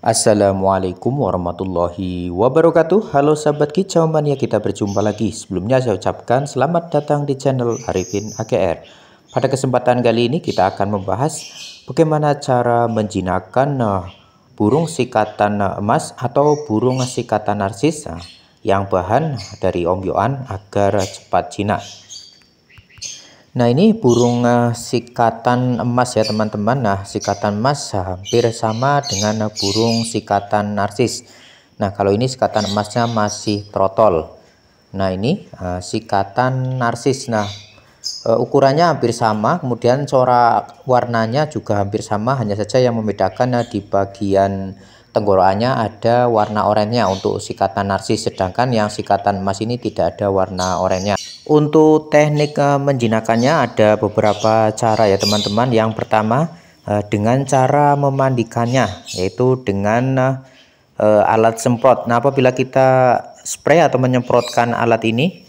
Assalamualaikum warahmatullahi wabarakatuh Halo sahabat kicau mania kita berjumpa lagi Sebelumnya saya ucapkan selamat datang di channel Arifin Akr. Pada kesempatan kali ini kita akan membahas Bagaimana cara menjinakkan eh, burung sikatan eh, emas atau burung sikatan narsis eh, Yang bahan dari Om Yoan agar cepat jinak Nah ini burung uh, sikatan emas ya teman-teman Nah sikatan emas hampir sama dengan burung sikatan narsis Nah kalau ini sikatan emasnya masih trotol Nah ini uh, sikatan narsis Nah uh, ukurannya hampir sama kemudian corak warnanya juga hampir sama Hanya saja yang membedakan di bagian tenggorokannya ada warna oranye untuk sikatan narsis sedangkan yang sikatan emas ini tidak ada warna oranye untuk teknik eh, menjinakannya ada beberapa cara ya teman-teman yang pertama eh, dengan cara memandikannya yaitu dengan eh, alat semprot nah apabila kita spray atau menyemprotkan alat ini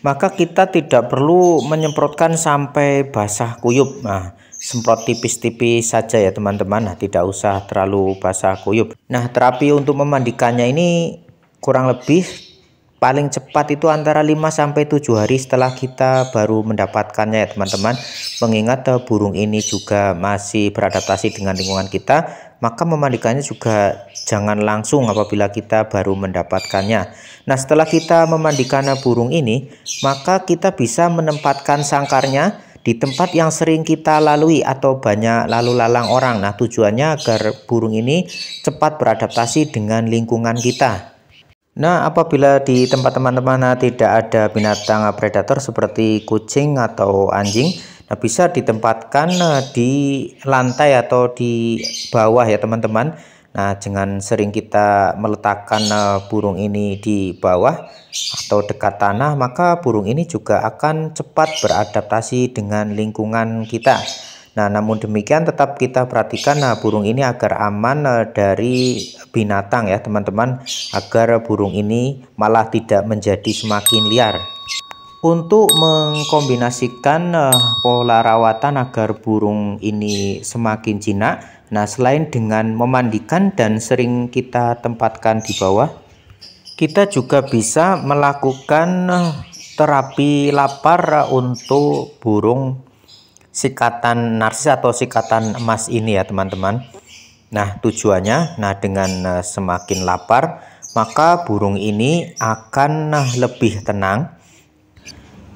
maka kita tidak perlu menyemprotkan sampai basah kuyup nah semprot tipis-tipis saja ya teman-teman nah, tidak usah terlalu basah kuyup nah terapi untuk memandikannya ini kurang lebih paling cepat itu antara 5 sampai 7 hari setelah kita baru mendapatkannya ya teman-teman. Mengingat eh, burung ini juga masih beradaptasi dengan lingkungan kita, maka memandikannya juga jangan langsung apabila kita baru mendapatkannya. Nah, setelah kita memandikan burung ini, maka kita bisa menempatkan sangkarnya di tempat yang sering kita lalui atau banyak lalu lalang orang. Nah, tujuannya agar burung ini cepat beradaptasi dengan lingkungan kita. Nah, apabila di tempat teman-teman nah, tidak ada binatang predator seperti kucing atau anjing, nah bisa ditempatkan nah, di lantai atau di bawah ya teman-teman Nah, dengan sering kita meletakkan eh, burung ini di bawah atau dekat tanah, maka burung ini juga akan cepat beradaptasi dengan lingkungan kita. Nah, namun demikian tetap kita perhatikan nah burung ini agar aman eh, dari binatang ya, teman-teman, agar burung ini malah tidak menjadi semakin liar. Untuk mengkombinasikan eh, pola rawatan agar burung ini semakin jinak, Nah, selain dengan memandikan dan sering kita tempatkan di bawah, kita juga bisa melakukan eh, terapi lapar untuk burung sikatan narsis atau sikatan emas ini ya, teman-teman. Nah, tujuannya nah dengan eh, semakin lapar, maka burung ini akan eh, lebih tenang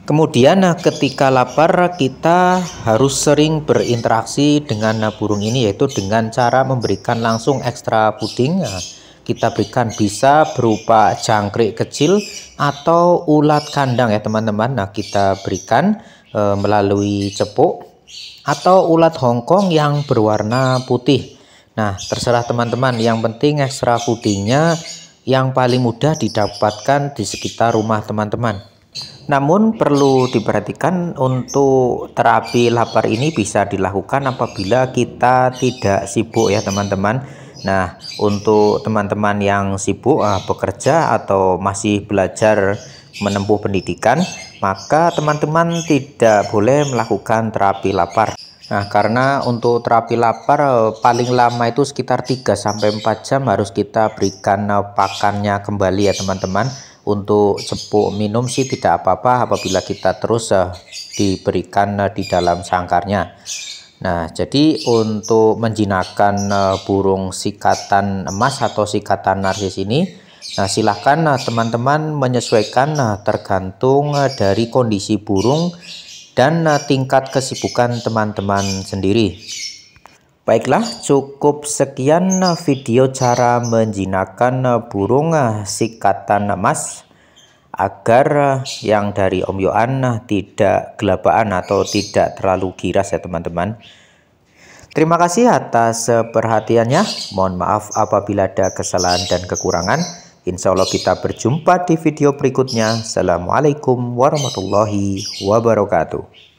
Kemudian nah, ketika lapar kita harus sering berinteraksi dengan nah, burung ini yaitu dengan cara memberikan langsung ekstra puding. Nah, kita berikan bisa berupa jangkrik kecil atau ulat kandang ya teman-teman. Nah, kita berikan e, melalui cepuk atau ulat Hongkong yang berwarna putih. Nah, terserah teman-teman. Yang penting ekstra pudingnya yang paling mudah didapatkan di sekitar rumah teman-teman. Namun perlu diperhatikan untuk terapi lapar ini bisa dilakukan apabila kita tidak sibuk ya teman-teman. Nah, untuk teman-teman yang sibuk uh, bekerja atau masih belajar menempuh pendidikan, maka teman-teman tidak boleh melakukan terapi lapar. Nah, karena untuk terapi lapar eh, paling lama itu sekitar 3 4 jam harus kita berikan eh, pakannya kembali ya, teman-teman untuk cepuk minum sih tidak apa-apa apabila kita terus uh, diberikan uh, di dalam sangkarnya Nah, jadi untuk menjinakkan uh, burung sikatan emas atau sikatan narsis ini, nah silahkan teman-teman menyesuaikan uh, tergantung dari kondisi burung dan tingkat kesibukan teman-teman sendiri. Baiklah, cukup sekian video cara menjinakkan burung sikatan emas agar yang dari Om Yohan tidak gelabaan atau tidak terlalu giras ya teman-teman. Terima kasih atas perhatiannya. Mohon maaf apabila ada kesalahan dan kekurangan. Insya Allah kita berjumpa di video berikutnya. Assalamualaikum warahmatullahi wabarakatuh.